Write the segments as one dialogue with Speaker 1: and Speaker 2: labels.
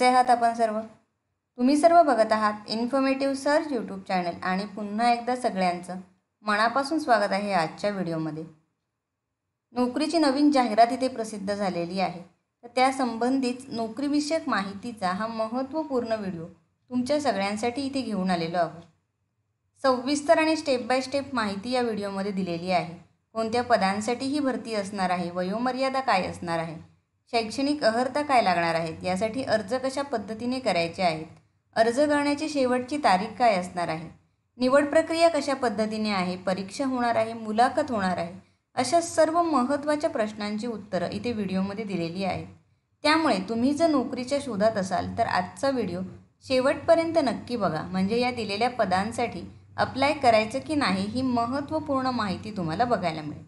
Speaker 1: कसे आहात आपण सर्व तुम्ही सर्व बघत आहात इन्फॉर्मेटिव्ह सर्च यूट्यूब चॅनल आणि पुन्हा एकदा सगळ्यांचं मनापासून स्वागत आहे आजच्या व्हिडिओमध्ये नोकरीची नवीन जाहिरात इथे प्रसिद्ध झालेली आहे तर संबंधित नोकरीविषयक माहितीचा हा महत्त्वपूर्ण व्हिडिओ तुमच्या सगळ्यांसाठी इथे घेऊन आलेलो आहोत सविस्तर आणि स्टेप बाय स्टेप माहिती या व्हिडिओमध्ये दिलेली आहे कोणत्या पदांसाठी ही भरती असणार आहे वयोमर्यादा काय असणार आहे शैक्षणिक अहर्ता काय लागणार आहेत यासाठी अर्ज कशा पद्धतीने करायचे आहेत अर्ज करण्याची शेवटची तारीख काय असणार आहे निवड प्रक्रिया कशा पद्धतीने आहे परीक्षा होणार आहे मुलाखत होणार आहे अशा सर्व महत्त्वाच्या प्रश्नांची उत्तरं इथे व्हिडिओमध्ये दिलेली आहेत त्यामुळे तुम्ही जर नोकरीच्या शोधात असाल तर आजचा व्हिडिओ शेवटपर्यंत नक्की बघा म्हणजे या दिलेल्या पदांसाठी अप्लाय करायचं की नाही ही महत्त्वपूर्ण माहिती तुम्हाला बघायला मिळेल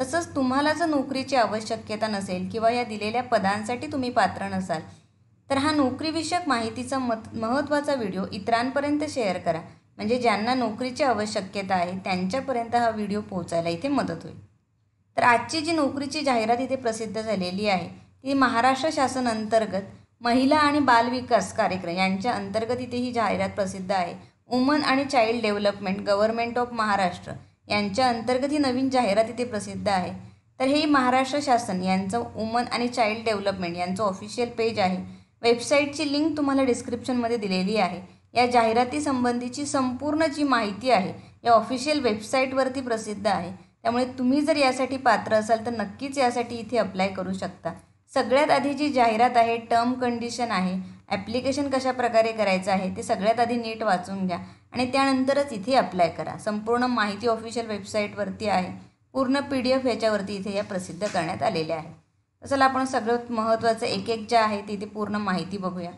Speaker 1: तसंच तुम्हाला जर नोकरीची आवश्यकता नसेल किंवा या दिलेल्या पदांसाठी तुम्ही पात्र नसाल तर हा नोकरीविषयक माहितीचा मत महत्त्वाचा व्हिडिओ इतरांपर्यंत शेअर करा म्हणजे ज्यांना नोकरीची आवश्यकता आहे त्यांच्यापर्यंत हा व्हिडिओ पोहोचायला इथे मदत होईल तर आजची जी नोकरीची जाहिरात इथे प्रसिद्ध झालेली आहे ती महाराष्ट्र शासन अंतर्गत महिला आणि बालविकास कार्यक्रम यांच्या अंतर्गत इथे ही जाहिरात प्रसिद्ध आहे वुमन आणि child development government of Maharashtra यांच्या अंतर्गत ही नवीन जाहिरात इथे प्रसिद्ध आहे तर हे महाराष्ट्र शासन यांचं वुमन आणि चाइल्ड डेव्हलपमेंट यांचं ऑफिशियल पेज आहे वेबसाईटची लिंक तुम्हाला डिस्क्रिप्शनमध्ये दिलेली आहे या जाहिरातीसंबंधीची संपूर्ण जी माहिती आहे या ऑफिशियल वेबसाईटवरती प्रसिद्ध आहे त्यामुळे तुम्ही जर यासाठी पात्र असाल तर नक्कीच यासाठी इथे अप्लाय करू शकता सगळ्यात आधी जी जाहिरात आहे टर्म कंडिशन आहे ॲप्लिकेशन कशा प्रकारे करायचं आहे ते सगळ्यात आधी नीट वाचून घ्या आणि त्यानंतरच इथे अप्लाय करा संपूर्ण माहिती ऑफिशियल वेबसाईटवरती आहे पूर्ण पी डी एफ ह्याच्यावरती इथे या प्रसिद्ध करण्यात आलेल्या आहे चला आपण सगळ्यात महत्त्वाचं एक एक जे आहे तिथे पूर्ण माहिती बघूया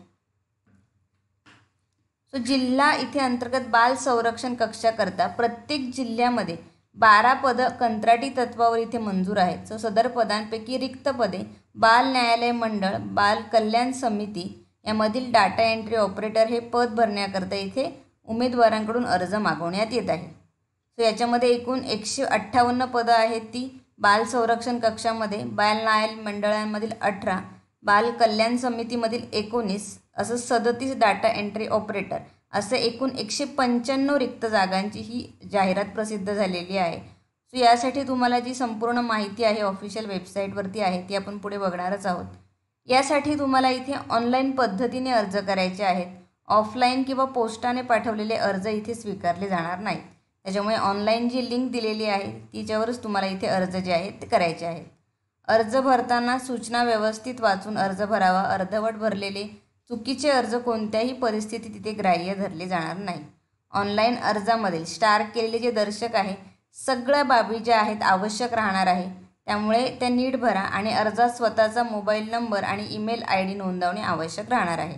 Speaker 1: सो जिल्हा इथे अंतर्गत बाल संरक्षण कक्षाकरता प्रत्येक जिल्ह्यामध्ये बारा पदं कंत्राटी तत्वावर इथे मंजूर आहेत सो सदर पदांपैकी रिक्त पदे बाल न्यायालय मंडळ बाल कल्याण समिती यामधील डाटा एंट्री ऑपरेटर हे पद भरण्याकरता इथे उमेदवारांकडून अर्ज मागवण्यात येत आहे सो याच्यामध्ये एकूण एकशे अठ्ठावन्न पदं आहेत ती बाल संरक्षण कक्षामध्ये बाल नायल मंडळांमधील अठरा बाल कल्याण समितीमधील एकोणीस असं सदतीस डाटा एंट्री ऑपरेटर असं एकूण एकशे पंच्याण्णव रिक्त जागांची ही जाहिरात प्रसिद्ध झालेली आहे सो यासाठी तुम्हाला जी संपूर्ण माहिती आहे ऑफिशियल वेबसाईटवरती आहे ती आपण पुढे बघणारच आहोत यासाठी तुम्हाला इथे ऑनलाईन पद्धतीने अर्ज करायचे आहेत ऑफलाईन किंवा पोस्टाने पाठवलेले अर्ज इथे स्वीकारले जाणार नाहीत त्याच्यामुळे ऑनलाईन जी लिंक दिलेली आहे तिच्यावरच तुम्हाला इथे अर्ज जे आहे ते करायचे आहे अर्ज भरताना सूचना व्यवस्थित वाचून अर्ज भरावा अर्धवट भरलेले चुकीचे अर्ज कोणत्याही परिस्थितीत तिथे ग्राह्य धरले जाणार नाही ऑनलाईन अर्जामध्ये स्टार केलेले जे दर्शक आहे सगळ्या बाबी ज्या आहेत आवश्यक राहणार आहे त्यामुळे त्या नीट भरा आणि अर्जात स्वतःचा मोबाईल नंबर आणि ईमेल आय डी नोंदवणे आवश्यक राहणार आहे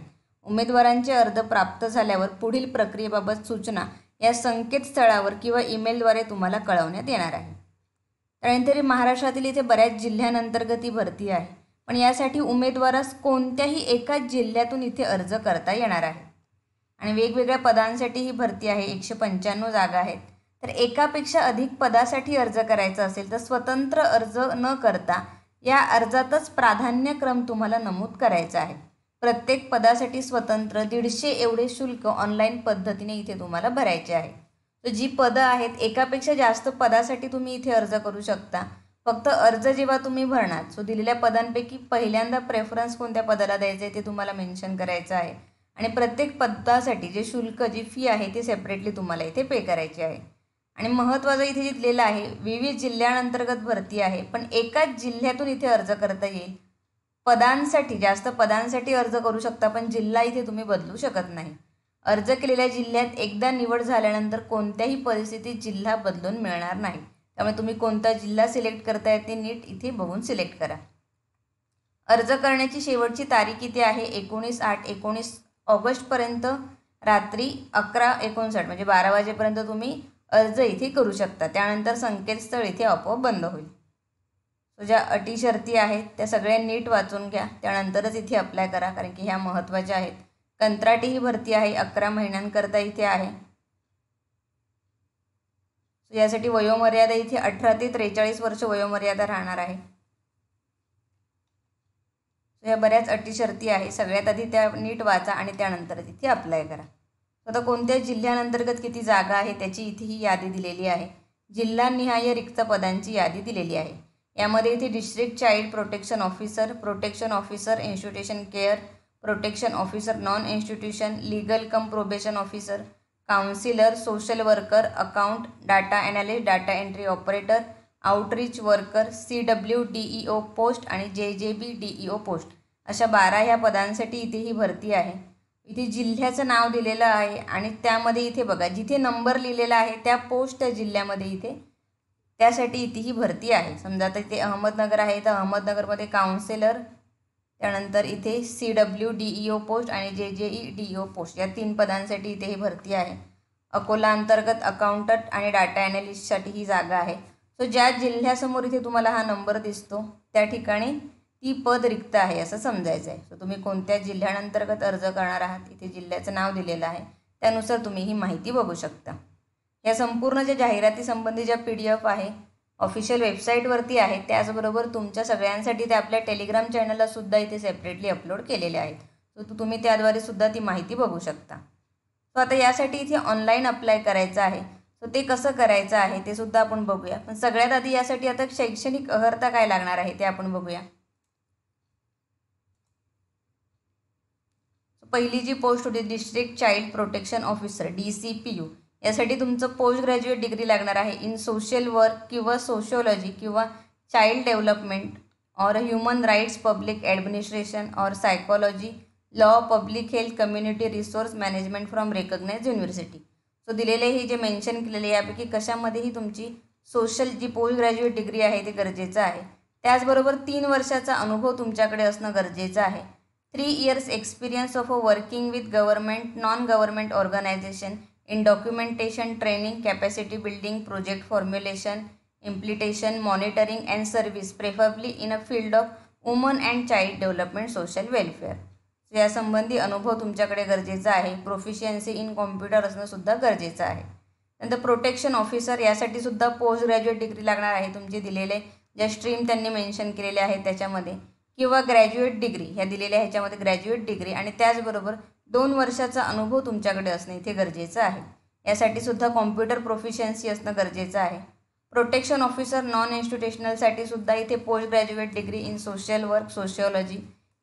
Speaker 1: उमेदवारांचे अर्ज प्राप्त झाल्यावर पुढील प्रक्रियेबाबत सूचना या संकेतस्थळावर किंवा ईमेलद्वारे तुम्हाला कळवण्यात येणार आहे त्यानंतर महाराष्ट्रातील इथे बऱ्याच जिल्ह्यांअंतर्गत ही भरती आहे पण यासाठी उमेदवारास कोणत्याही एकाच जिल्ह्यातून इथे अर्ज करता येणार आहे आणि वेगवेगळ्या पदांसाठी ही भरती आहे एकशे पंच्याण्णव जागा आहेत तर एकापेक्षा अधिक पदासाठी अर्ज करायचा असेल तर स्वतंत्र अर्ज न करता या अर्जातच प्राधान्यक्रम तुम्हाला नमूद करायचा आहे प्रत्येक पदासाठी स्वतंत्र दीडशे एवढे शुल्क ऑनलाईन पद्धतीने इथे तुम्हाला भरायचे आहे तर जी पदं आहेत एकापेक्षा जास्त पदासाठी तुम्ही इथे अर्ज करू शकता फक्त अर्ज जेव्हा तुम्ही भरणार सो दिलेल्या पदांपैकी पहिल्यांदा प्रेफरन्स कोणत्या पदाला द्यायचं आहे ते तुम्हाला मेन्शन करायचं आहे आणि प्रत्येक पदासाठी जे शुल्क जी फी आहे ती सेपरेटली तुम्हाला इथे पे करायची आहे आणि महत्त्वाचं इथे दिलेलं आहे विविध जिल्ह्यांअंतर्गत भरती आहे पण एकाच जिल्ह्यातून इथे अर्ज करता येईल पदांसाठी जास्त पदांसाठी अर्ज करू शकता पण जिल्हा इथे तुम्ही बदलू शकत नाही अर्ज केलेल्या जिल्ह्यात एकदा निवड झाल्यानंतर कोणत्याही परिस्थितीत जिल्हा बदलून मिळणार नाही त्यामुळे तुम्ही कोणता जिल्हा सिलेक्ट करताय ते नीट इथे बघून सिलेक्ट करा अर्ज करण्याची शेवटची तारीख इथे आहे एकोणीस आठ एकोणीस ऑगस्टपर्यंत रात्री अकरा एकोणसाठ म्हणजे बारा वाजेपर्यंत तुम्ही अर्ज इथे करू शकता त्यानंतर संकेतस्थळ इथे आपोआप बंद होईल सो ज्या अटी शर्ती आहेत त्या सगळ्या नीट वाचून घ्या त्यानंतरच इथे अप्लाय करा कारण की ह्या महत्त्वाच्या आहेत कंत्राटी ही भरती आहे अकरा महिन्यांकरता इथे आहे सो यासाठी वयोमर्यादा इथे अठरा ते त्रेचाळीस वर्ष वयोमर्यादा राहणार आहे सो ह्या बऱ्याच अटी शर्ती आहे सगळ्यात आधी त्या नीट वाचा आणि त्यानंतर तिथे अप्लाय करा आता कोणत्या जिल्ह्यानंतर्गत किती जागा आहे त्याची इथे ही यादी दिलेली आहे जिल्हानिहाय रिक्त पदांची यादी दिलेली आहे यामध्ये इथे district child protection officer protection officer institution care protection officer non institution legal cum probation officer counsellor social worker account data analyst data entry operator outreach worker C W D E O post आणि J J B D E O post अशा बारा ह्या पदांसाठी इथे ही भरती आहे इथे जिल्ह्याचं नाव दिलेलं आहे आणि त्यामध्ये इथे बघा जिथे नंबर लिहिलेला आहे त्या पोस्ट त्या जिल्ह्यामध्ये इथे त्यासाठी इथे ही भरती आहे समजा आता इथे अहमदनगर आहे तर अहमदनगरमध्ये काउन्सिलर त्यानंतर इथे C W D E O post आणि जे जे ई डी ओ पोस्ट या तीन पदांसाठी इथे ही भरती आहे अकोला अंतर्गत अकाउंटंट आणि डाटा अॅनालिस्टसाठी ही जागा आहे सो ज्या जिल्ह्यासमोर इथे तुम्हाला हा नंबर दिसतो त्या ठिकाणी ती पद रिक्त आहे असं समजायचं आहे सो तुम्ही कोणत्या जिल्ह्यानंतर्गत अर्ज करणार आहात इथे जिल्ह्याचं नाव दिलेलं आहे त्यानुसार तुम्ही ही माहिती बघू शकता या संपूर्ण ज्या जाहिरातीसंबंधी ज्या पी डी एफ आहे ऑफिशियल वेबसाईटवरती आहे त्याचबरोबर तुमच्या सगळ्यांसाठी ते आपल्या टेलिग्राम चॅनलला सुद्धा इथे सेपरेटली अपलोड केलेले आहेत सो तुम्ही त्याद्वारे सुद्धा ती माहिती बघू शकता सो आता यासाठी इथे ऑनलाईन अप्लाय करायचं आहे सो ते कसं करायचं आहे ते सुद्धा आपण बघूया पण सगळ्यात आधी यासाठी आता शैक्षणिक अहर्ता काय लागणार आहे ते आपण बघूया पहिली जी पोस्ट होती district child protection officer D C P U यासाठी तुमचं पोस्ट ग्रॅज्युएट डिग्री लागणार आहे इन सोशल वर्क किंवा सोशिओलॉजी किंवा चाइल्ड डेव्हलपमेंट और ह्युमन राईट्स पब्लिक ॲडमिनिस्ट्रेशन और psychology law public health community resource management from recognise university so दिलेले हे जे मेन्शन केलेले यापैकी कशामध्येही तुमची सोशल जी पोस्ट ग्रॅज्युएट डिग्री आहे ते गरजेचं आहे त्याचबरोबर तीन वर्षाचा अनुभव तुमच्याकडे असणं गरजेचं आहे three years experience of a working with government non government organisation in documentation training capacity building project formulation implementation monitoring and service preferably in a field of woman and child development social welfare यासंबंधी अनुभव तुमच्याकडे गरजेचा आहे proficiency in computer असणं सुद्धा गरजेचं आहे नंतर प्रोटेक्शन ऑफिसर यासाठी सुद्धा पोस्ट ग्रॅज्युएट डिग्री लागणार आहे तुमचे दिलेले ज्या स्ट्रीम त्यांनी मेन्शन केलेले आहे त्याच्यामध्ये किंवा ग्रॅज्युएट डिग्री ह्या दिलेल्या ह्याच्यामध्ये ग्रॅज्युएट डिग्री आणि त्याचबरोबर दोन वर्षाचा अनुभव तुमच्याकडे असणे इथे गरजेचं आहे यासाठी सुद्धा कॉम्प्युटर प्रोफिशियन्सी असणं गरजेचं आहे प्रोटेक्शन ऑफिसर नॉन इन्स्टिट्युशनलसाठी सुद्धा इथे post graduate degree in social work sociology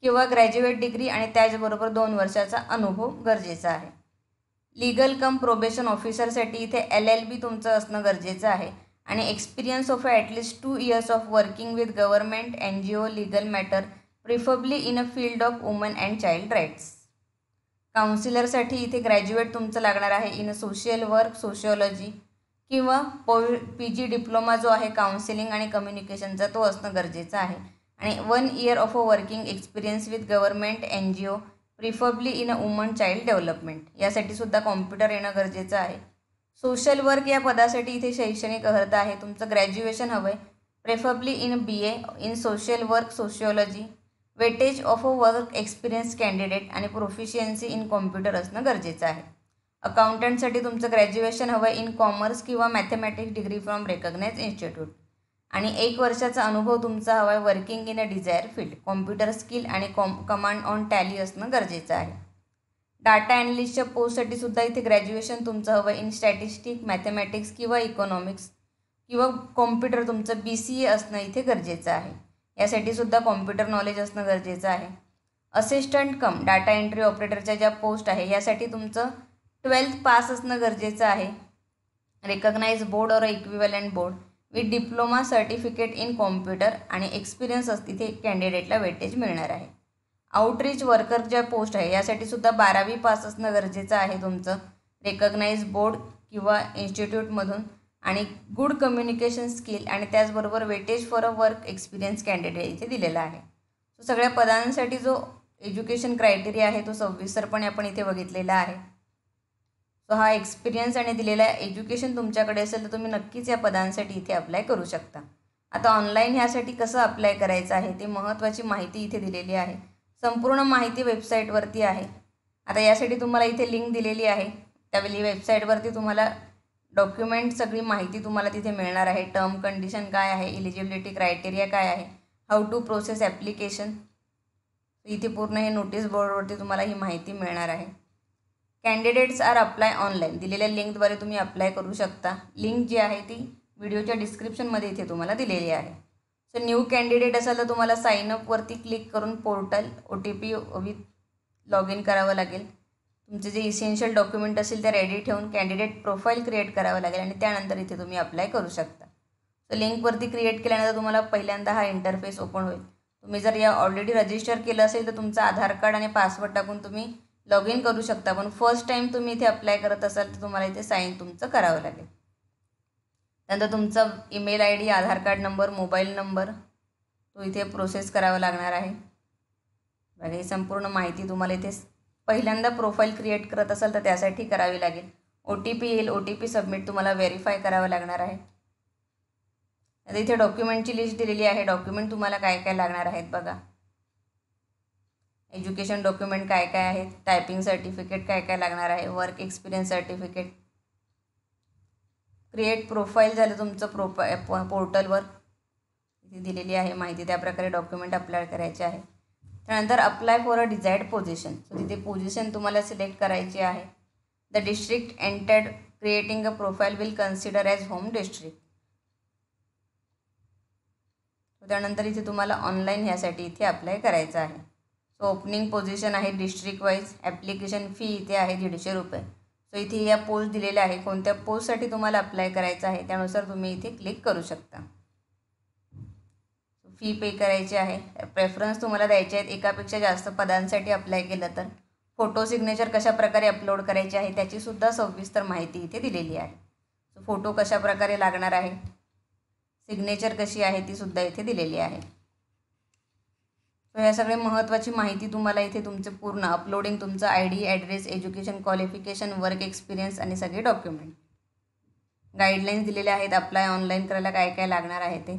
Speaker 1: किंवा ग्रॅज्युएट डिग्री आणि त्याचबरोबर दोन वर्षाचा अनुभव गरजेचा आहे लिगल कम प्रोबेशन ऑफिसरसाठी इथे एल एल बी तुमचं असणं गरजेचं आहे आणि experience of at least two years of working with government N G O legal matter preferably in a field of woman and child rights काउन्सिलरसाठी इथे ग्रॅज्युएट तुमचं लागणार आहे इन सोशल वर्क सोशिओलॉजी किंवा पो पी जी डिप्लोमा जो आहे counselling आणि कम्युनिकेशनचा तो असणं गरजेचं आहे आणि one year of a working experience with government N G O preferably in a woman child development यासाठी सुद्धा कॉम्प्युटर येणं गरजेचं आहे सोशल वर्क या पदासाठी इथे शैक्षणिक अर्हता आहे तुमचं ग्रॅज्युएशन हवं आहे preferably in B A in social work sociology weightage of a work experience candidate आणि प्रोफिशियन्सी इन कॉम्प्युटर असणं गरजेचं आहे अकाउंटंटसाठी तुमचं ग्रॅज्युएशन हवं इन कॉमर्स किंवा mathematics degree from recognise institute आणि एक वर्षाचा अनुभव तुमचा हवा आहे working in a desire field computer skill आणि कॉम कमांड ऑन टॅली असणं गरजेचं आहे डाटा अॅनालिस्टच्या पोस्टसाठी सुद्धा इथे ग्रॅज्युएशन तुमचं हवं इन स्टॅटिस्टिक मॅथमॅटिक्स किंवा इकॉनॉमिक्स किंवा कॉम्प्युटर तुमचं बी सी ए असणं इथे गरजेचं आहे यासाठी सुद्धा कॉम्प्युटर नॉलेज असणं गरजेचं आहे असिस्टंट कम डाटा एंट्री ऑपरेटरच्या ज्या पोस्ट आहे यासाठी तुमचं ट्वेल्थ पास असणं गरजेचं आहे रेकग्नाइज बोर्ड और equivalent board with diploma certificate in computer आणि एक्सपिरियन्स असते ते कॅन्डिडेटला वेटेज मिळणार आहे आउटरीच वर्कर ज्या पोस्ट आहे यासाठी सुद्धा बारावी पास असणं गरजेचं आहे तुमचं रेकग्नाइज बोर्ड किंवा इन्स्टिट्यूटमधून आणि गुड कम्युनिकेशन स्किल आणि त्याचबरोबर weightage for a work experience candidate इथे दिलेला आहे सो सगळ्या पदांसाठी जो एज्युकेशन क्रायटेरिया आहे तो सविस्तरपणे आपण इथे बघितलेला आहे सो हा एक्सपिरियन्स आणि दिलेला एज्युकेशन तुमच्याकडे असेल तर तुम्ही नक्कीच या पदांसाठी इथे अप्लाय करू शकता आता ऑनलाईन ह्यासाठी कसं अप्लाय करायचं आहे ते महत्त्वाची माहिती इथे दिलेली आहे संपूर्ण माहिती वेबसाईटवरती आहे आता यासाठी तुम्हाला इथे लिंक दिलेली आहे त्यावेळी वेबसाईटवरती तुम्हाला डॉक्युमेंट सगळी माहिती तुम्हाला तिथे मिळणार आहे टर्म कंडिशन काय आहे इलिजिबिलिटी क्रायटेरिया काय आहे हाऊ टू प्रोसेस ॲप्लिकेशन इथे पूर्ण हे नोटीस बोर्डवरती तुम्हाला ही माहिती मिळणार आहे कॅन्डिडेट्स आर अप्लाय ऑनलाईन दिलेल्या लिंकद्वारे तुम्ही अप्लाय करू शकता लिंक जी आहे ती व्हिडिओच्या डिस्क्रिप्शनमध्ये इथे तुम्हाला दिलेली आहे सो न्यू कॅन्डिडेट असाल तर तुम्हाला साईनअपवरती क्लिक करून portal O T P with log in करावं लागेल तुमचे जे इसेन्शियल डॉक्युमेंट असेल ते रेडी ठेवून कॅन्डिडेट प्रोफाईल क्रिएट करावं लागेल आणि त्यानंतर इथे तुम्ही अप्लाय करू शकता सो लिंकवरती क्रिएट केल्यानंतर तुम्हाला पहिल्यांदा हा इंटरफेस ओपन होईल तुम्ही जर या ऑलरेडी रजिस्टर केलं असेल तर तुमचा आधार कार्ड आणि पासवर्ड टाकून तुम्ही लॉग इन करू शकता पण फर्स्ट टाईम तुम्ही इथे अप्लाय करत असाल तर तुम्हाला इथे साईन तुमचं करावं लागेल त्यानंतर तुमचा email I D Aadhaar card number mobile number तो इथे प्रोसेस करावा लागणार आहे बघा ही संपूर्ण माहिती तुम्हाला इथे पहिल्यांदा प्रोफाईल क्रिएट करत असाल तर त्यासाठी करावी लागेल ओ टी पी येईल ओ टी पी सबमिट तुम्हाला व्हेरीफाय करावं लागणार आहे आता इथे डॉक्युमेंटची लिस्ट दिलेली आहे डॉक्युमेंट तुम्हाला काय काय लागणार आहेत बघा एज्युकेशन डॉक्युमेंट काय काय आहेत टायपिंग सर्टिफिकेट काय काय लागणार आहे work experience certificate create profile झालं तुमचं प्रोफा पोर्टलवर दिलेली आहे माहिती त्याप्रकारे डॉक्युमेंट अपलोड करायचे आहे त्यानंतर apply for a desired position so तिथे पोझिशन तुम्हाला सिलेक्ट करायची आहे the district entered creating a profile will consider as home district त्यानंतर इथे तुम्हाला ऑनलाईन ह्यासाठी इथे अप्लाय करायचं आहे सो ओपनिंग पोझिशन आहे डिस्ट्रिक्ट वाईज ॲप्लिकेशन फी इथे आहे दीडशे रुपये सो इथे या पोस्ट दिलेल्या आहे कोणत्या पोस्टसाठी तुम्हाला अप्लाय करायचं आहे त्यानुसार तुम्ही इथे क्लिक करू शकता फी पे करायची आहे प्रेफरन्स तुम्हाला द्यायचे आहेत एकापेक्षा जास्त पदांसाठी अप्लाय केलं तर फोटो सिग्नेचर कशाप्रकारे अपलोड करायचे आहे त्याचीसुद्धा सविस्तर माहिती इथे दिलेली आहे सो फोटो कशाप्रकारे लागणार आहे सिग्नेचर कशी आहे तीसुद्धा इथे दिलेली आहे सो ह्या सगळ्या महत्त्वाची माहिती तुम्हाला इथे तुमचे पूर्ण अपलोडिंग तुमचं I D address education qualification work experience आणि सगळे डॉक्युमेंट गाईडलाईन्स दिलेले आहेत अप्लाय ऑनलाईन करायला काय काय लागणार आहे ते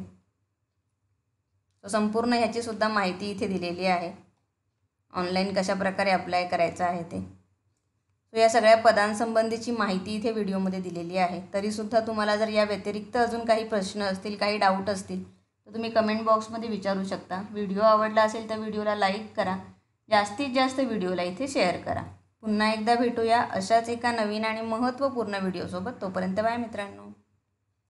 Speaker 1: सो संपूर्ण ह्याचीसुद्धा माहिती इथे दिलेली आहे ऑनलाईन कशाप्रकारे अप्लाय करायचं आहे ते सो या सगळ्या पदांसंबंधीची माहिती इथे व्हिडिओमध्ये दिलेली आहे तरीसुद्धा तुम्हाला जर या व्यतिरिक्त अजून काही प्रश्न असतील काही डाऊट असतील तर तुम्ही कमेंट बॉक्समध्ये विचारू शकता व्हिडिओ आवडला असेल तर व्हिडिओला लाईक करा जास्तीत जास्त व्हिडिओला इथे शेअर करा पुन्हा एकदा भेटूया अशाच एका नवीन आणि महत्त्वपूर्ण व्हिडिओसोबत तोपर्यंत बाय मित्रांनो